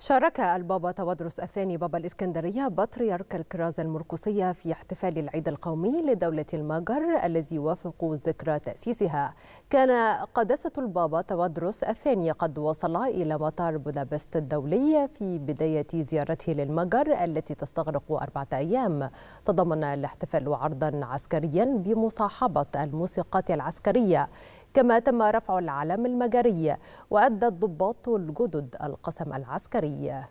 شارك البابا تودرس الثاني بابا الإسكندرية بطريرك الكرازة المرقصية في احتفال العيد القومي لدولة المجر الذي يوافق ذكرى تأسيسها كان قداسة البابا تودرس الثاني قد وصل إلى مطار بودابست الدولي في بداية زيارته للمجر التي تستغرق أربعة أيام تضمن الاحتفال عرضا عسكريا بمصاحبة الموسيقات العسكرية كما تم رفع العلم المجري وأدى الضباط الجدد القسم العسكري